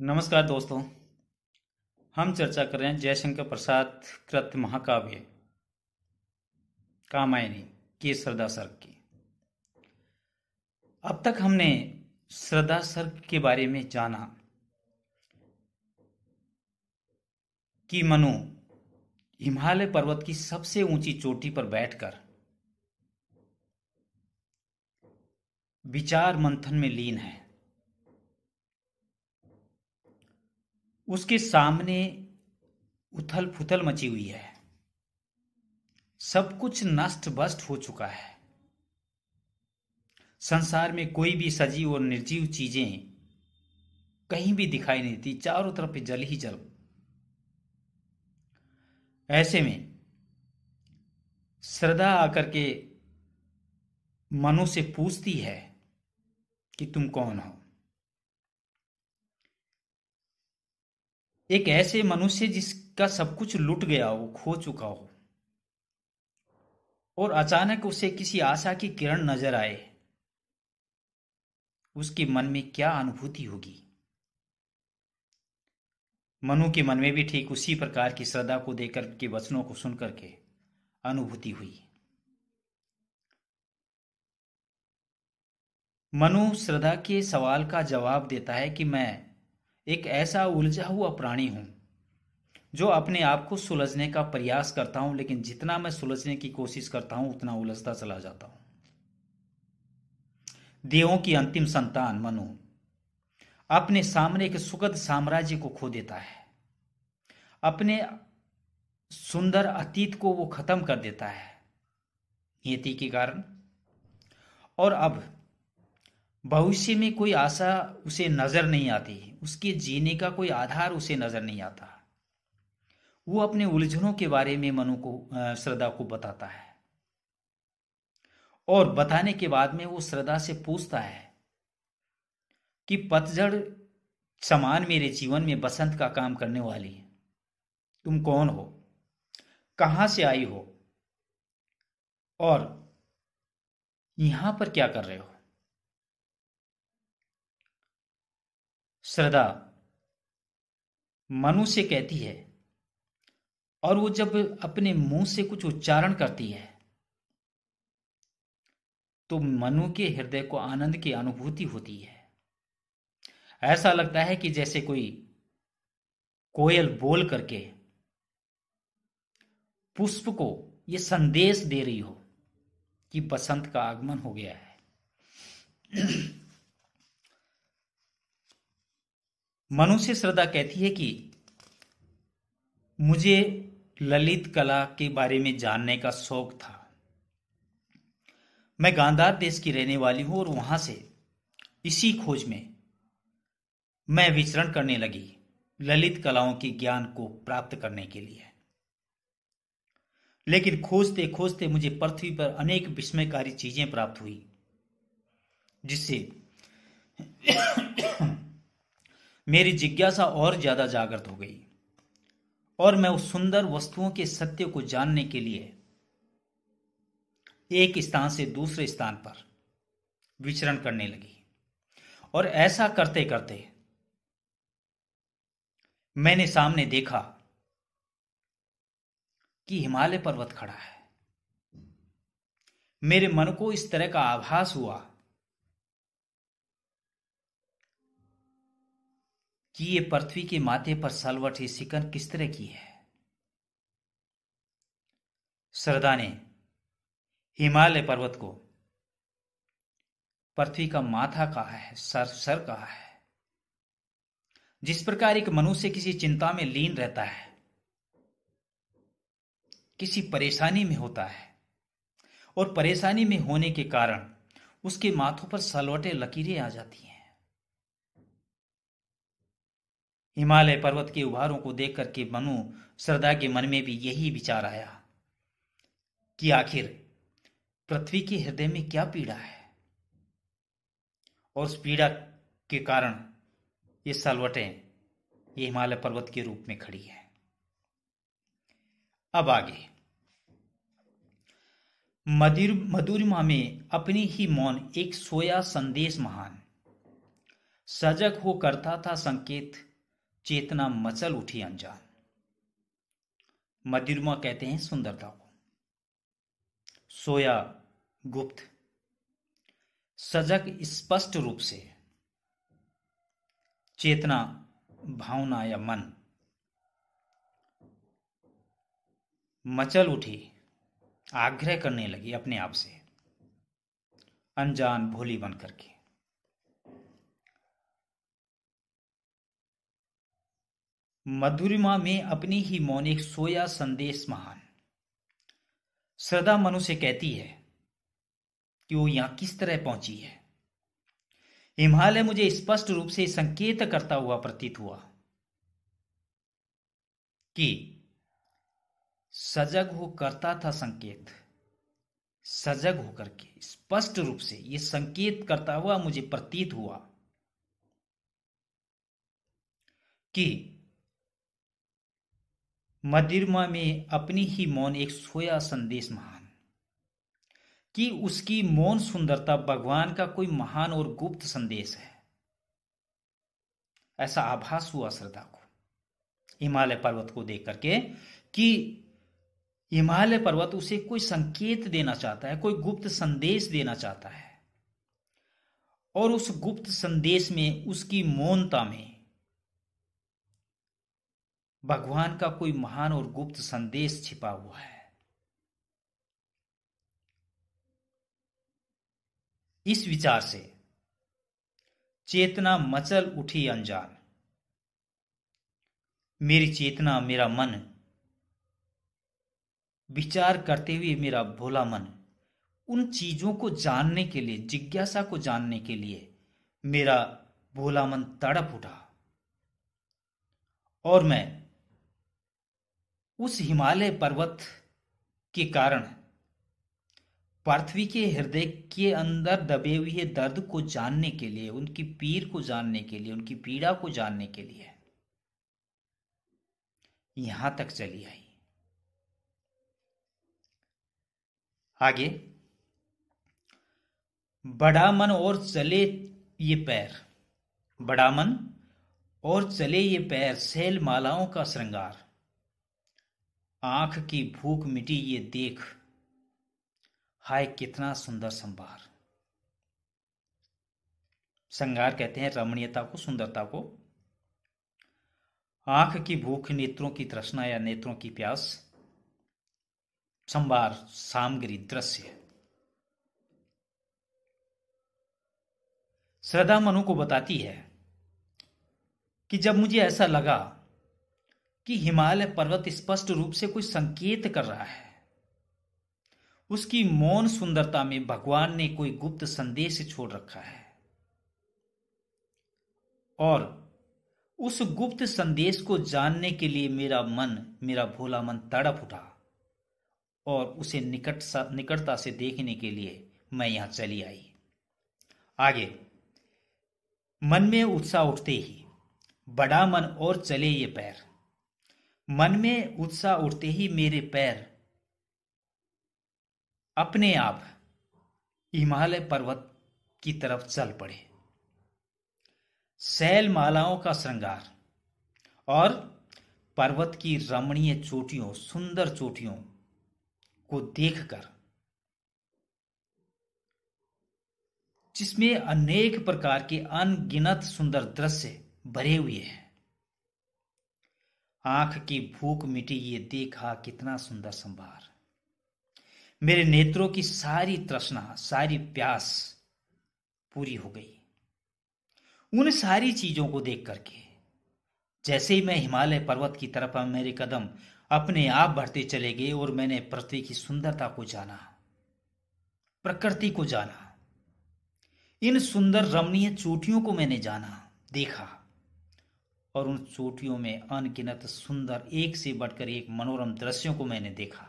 नमस्कार दोस्तों हम चर्चा कर रहे हैं जयशंकर प्रसाद कृत महाकाव्य कामायनी की श्रद्धा सर्ग की अब तक हमने श्रद्धा सर्ग के बारे में जाना कि मनु हिमालय पर्वत की सबसे ऊंची चोटी पर बैठकर विचार मंथन में लीन है उसके सामने उथल फुथल मची हुई है सब कुछ नष्ट बस्ट हो चुका है संसार में कोई भी सजीव और निर्जीव चीजें कहीं भी दिखाई नहीं देती चारों तरफ जल ही जल ऐसे में श्रद्धा आकर के मनु से पूछती है कि तुम कौन हो एक ऐसे मनुष्य जिसका सब कुछ लुट गया हो खो चुका हो और अचानक उसे किसी आशा की किरण नजर आए उसके मन में क्या अनुभूति होगी मनु के मन में भी ठीक उसी प्रकार की श्रद्धा को देकर के वचनों को सुनकर के अनुभूति हुई मनु श्रद्धा के सवाल का जवाब देता है कि मैं एक ऐसा उलझा हुआ प्राणी हूं जो अपने आप को सुलझने का प्रयास करता हूं लेकिन जितना मैं सुलझने की कोशिश करता हूं उतना उलझता चला जाता हूं देवों की अंतिम संतान मनु अपने सामने एक सुखद साम्राज्य को खो देता है अपने सुंदर अतीत को वो खत्म कर देता है नियति के कारण और अब भविष्य में कोई आशा उसे नजर नहीं आती उसके जीने का कोई आधार उसे नजर नहीं आता वो अपने उलझनों के बारे में मनु को श्रद्धा को बताता है और बताने के बाद में वो श्रद्धा से पूछता है कि पतझड़ समान मेरे जीवन में बसंत का काम करने वाली तुम कौन हो कहा से आई हो और यहां पर क्या कर रहे हो श्रद्धा मनु से कहती है और वो जब अपने मुंह से कुछ उच्चारण करती है तो मनु के हृदय को आनंद की अनुभूति होती है ऐसा लगता है कि जैसे कोई कोयल बोल करके पुष्प को ये संदेश दे रही हो कि बसंत का आगमन हो गया है मनुष्य श्रद्धा कहती है कि मुझे ललित कला के बारे में जानने का शौक था मैं गांधार देश की रहने वाली हूं और वहां से इसी खोज में मैं विचरण करने लगी ललित कलाओं के ज्ञान को प्राप्त करने के लिए लेकिन खोजते खोजते मुझे पृथ्वी पर अनेक विस्मयकारी चीजें प्राप्त हुई जिससे मेरी जिज्ञासा और ज्यादा जागृत हो गई और मैं उस सुंदर वस्तुओं के सत्य को जानने के लिए एक स्थान से दूसरे स्थान पर विचरण करने लगी और ऐसा करते करते मैंने सामने देखा कि हिमालय पर्वत खड़ा है मेरे मन को इस तरह का आभास हुआ कि ये पृथ्वी के माथे पर सलवट ही सिकन किस तरह की है श्रद्धा ने हिमालय पर्वत को पृथ्वी का माथा कहा है सर सर कहा है जिस प्रकार एक मनुष्य किसी चिंता में लीन रहता है किसी परेशानी में होता है और परेशानी में होने के कारण उसके माथों पर सलवटे लकीरें आ जाती हैं हिमालय पर्वत के उभारों को देख करके मनु श्रद्धा के मन में भी यही विचार आया कि आखिर पृथ्वी के हृदय में क्या पीड़ा है और उस पीड़ा के कारण ये सलवटें ये हिमालय पर्वत के रूप में खड़ी है अब आगे मधुर मधुरिमा में अपनी ही मौन एक सोया संदेश महान सजग हो करता था संकेत चेतना मचल उठी अनजान मदिरमा कहते हैं सुंदरता को सोया गुप्त सजग स्पष्ट रूप से चेतना भावना या मन मचल उठी आग्रह करने लगी अपने आप से अनजान भोली बन करके मधुरिमा में अपनी ही मौनिक सोया संदेश महान श्रद्धा मनु से कहती है कि वो यहां किस तरह पहुंची है हिमालय मुझे स्पष्ट रूप से संकेत करता हुआ प्रतीत हुआ कि सजग हो करता था संकेत सजग होकर के स्पष्ट रूप से यह संकेत करता हुआ मुझे प्रतीत हुआ कि मदिरमा में अपनी ही मौन एक सोया संदेश महान कि उसकी मौन सुंदरता भगवान का कोई महान और गुप्त संदेश है ऐसा आभास हुआ श्रद्धा को हिमालय पर्वत को देख करके कि हिमालय पर्वत उसे कोई संकेत देना चाहता है कोई गुप्त संदेश देना चाहता है और उस गुप्त संदेश में उसकी मौनता में भगवान का कोई महान और गुप्त संदेश छिपा हुआ है इस विचार से चेतना मचल उठी अनजान मेरी चेतना मेरा मन विचार करते हुए मेरा भोला मन उन चीजों को जानने के लिए जिज्ञासा को जानने के लिए मेरा भोला मन तड़प उठा और मैं उस हिमालय पर्वत के कारण पृथ्वी के हृदय के अंदर दबे हुए दर्द को जानने के लिए उनकी पीर को जानने के लिए उनकी पीड़ा को जानने के लिए यहां तक चली आई आगे बड़ा मन और चले ये पैर बड़ा मन और चले ये पैर सेल मालाओं का श्रृंगार आंख की भूख मिटी ये देख हाय कितना सुंदर संभार संगार कहते हैं रमणीयता को सुंदरता को आंख की भूख नेत्रों की तृष्णा या नेत्रों की प्यास संभार सामग्री दृश्य श्रद्धा मनु को बताती है कि जब मुझे ऐसा लगा कि हिमालय पर्वत स्पष्ट रूप से कोई संकेत कर रहा है उसकी मौन सुंदरता में भगवान ने कोई गुप्त संदेश छोड़ रखा है और उस गुप्त संदेश को जानने के लिए मेरा मन मेरा भोला मन तड़प उठा और उसे निकट सा, निकटता से देखने के लिए मैं यहां चली आई आगे मन में उत्साह उठते ही बड़ा मन और चले ये पैर मन में उत्साह उठते ही मेरे पैर अपने आप हिमालय पर्वत की तरफ चल पड़े शैल मालाओं का श्रृंगार और पर्वत की रमणीय चोटियों सुंदर चोटियों को देखकर जिसमें अनेक प्रकार के अनगिनत सुंदर दृश्य भरे हुए हैं आंख की भूख मिटी ये देखा कितना सुंदर संभार मेरे नेत्रों की सारी तृष्णा सारी प्यास पूरी हो गई उन सारी चीजों को देख करके जैसे ही मैं हिमालय पर्वत की तरफ मेरे कदम अपने आप बढ़ते चले गए और मैंने पृथ्वी की सुंदरता को जाना प्रकृति को जाना इन सुंदर रमणीय चोटियों को मैंने जाना देखा और उन चोटियों में अनगिनत सुंदर एक से बढ़कर एक मनोरम दृश्यों को मैंने देखा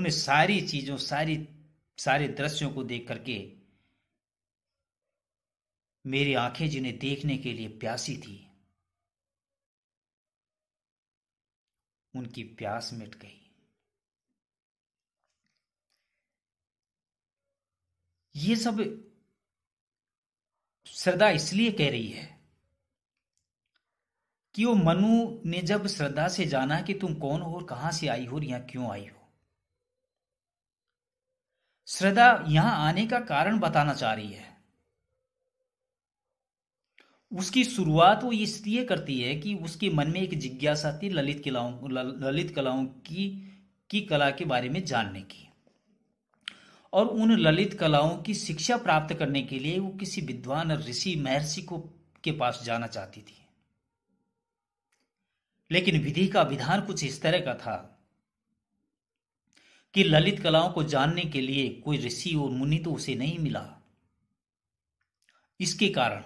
उन सारी चीजों सारी सारे दृश्यों को देख करके मेरी आंखें जिन्हें देखने के लिए प्यासी थी उनकी प्यास मिट गई ये सब श्रद्धा इसलिए कह रही है कि वो मनु ने जब श्रद्धा से जाना कि तुम कौन हो और कहां से आई हो और यहां क्यों आई हो श्रद्धा यहां आने का कारण बताना चाह रही है उसकी शुरुआत वो इसलिए करती है कि उसके मन में एक जिज्ञासा थी ललित कलाओं ललित कलाओं की की कला के बारे में जानने की और उन ललित कलाओं की शिक्षा प्राप्त करने के लिए वो किसी विद्वान ऋषि महर्षि को के पास जाना चाहती थी लेकिन विधि का विधान कुछ इस तरह का था कि ललित कलाओं को जानने के लिए कोई ऋषि और मुनि तो उसे नहीं मिला इसके कारण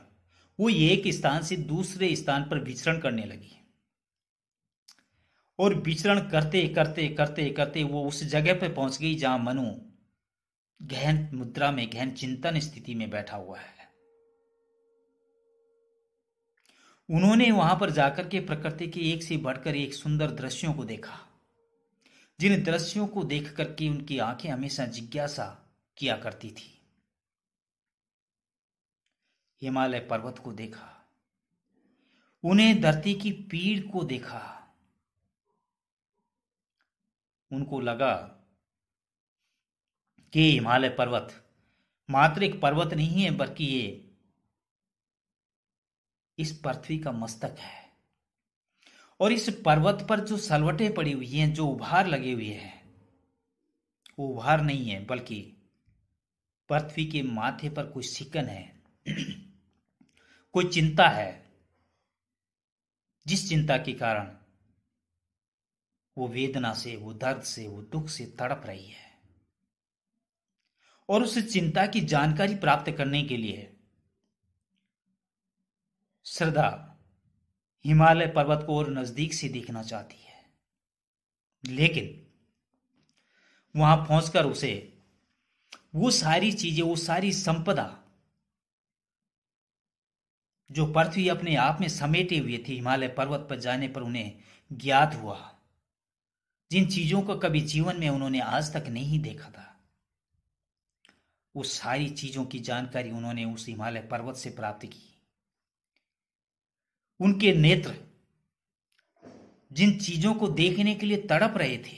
वो एक स्थान से दूसरे स्थान पर विचरण करने लगी और विचरण करते करते करते करते वो उस जगह पर पहुंच गई जहां मनु गहन मुद्रा में गहन चिंतन स्थिति में बैठा हुआ है उन्होंने वहां पर जाकर के प्रकृति के एक से बढ़कर एक सुंदर दृश्यों को देखा जिन दृश्यों को देख करके उनकी आंखें हमेशा जिज्ञासा किया करती थी हिमालय पर्वत को देखा उन्हें धरती की पीड़ को देखा उनको लगा ये हिमालय पर्वत मात्र एक पर्वत नहीं है बल्कि ये इस पृथ्वी का मस्तक है और इस पर्वत पर जो सलवटें पड़ी हुई हैं जो उभार लगे हुए हैं वो उभार नहीं है बल्कि पृथ्वी के माथे पर कोई सिकन है कोई चिंता है जिस चिंता के कारण वो वेदना से वो दर्द से वो दुख से तड़प रही है और उस चिंता की जानकारी प्राप्त करने के लिए है श्रद्धा हिमालय पर्वत को और नजदीक से देखना चाहती है लेकिन वहां पहुंचकर उसे वो सारी चीजें वो सारी संपदा जो पृथ्वी अपने आप में समेटे हुए थी हिमालय पर्वत पर जाने पर उन्हें ज्ञात हुआ जिन चीजों को कभी जीवन में उन्होंने आज तक नहीं देखा था उस सारी चीजों की जानकारी उन्होंने उस हिमालय पर्वत से प्राप्त की उनके नेत्र जिन चीजों को देखने के लिए तड़प रहे थे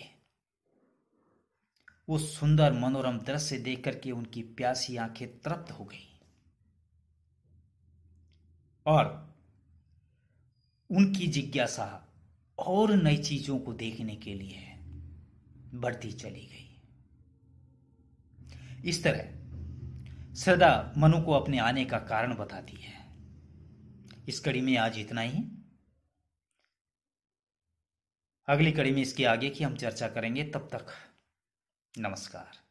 वो सुंदर मनोरम दृश्य देख करके उनकी प्यासी आंखें तृप्त हो गई और उनकी जिज्ञासा और नई चीजों को देखने के लिए बढ़ती चली गई इस तरह श्रद्धा मनु को अपने आने का कारण बताती है इस कड़ी में आज इतना ही अगली कड़ी में इसके आगे की हम चर्चा करेंगे तब तक नमस्कार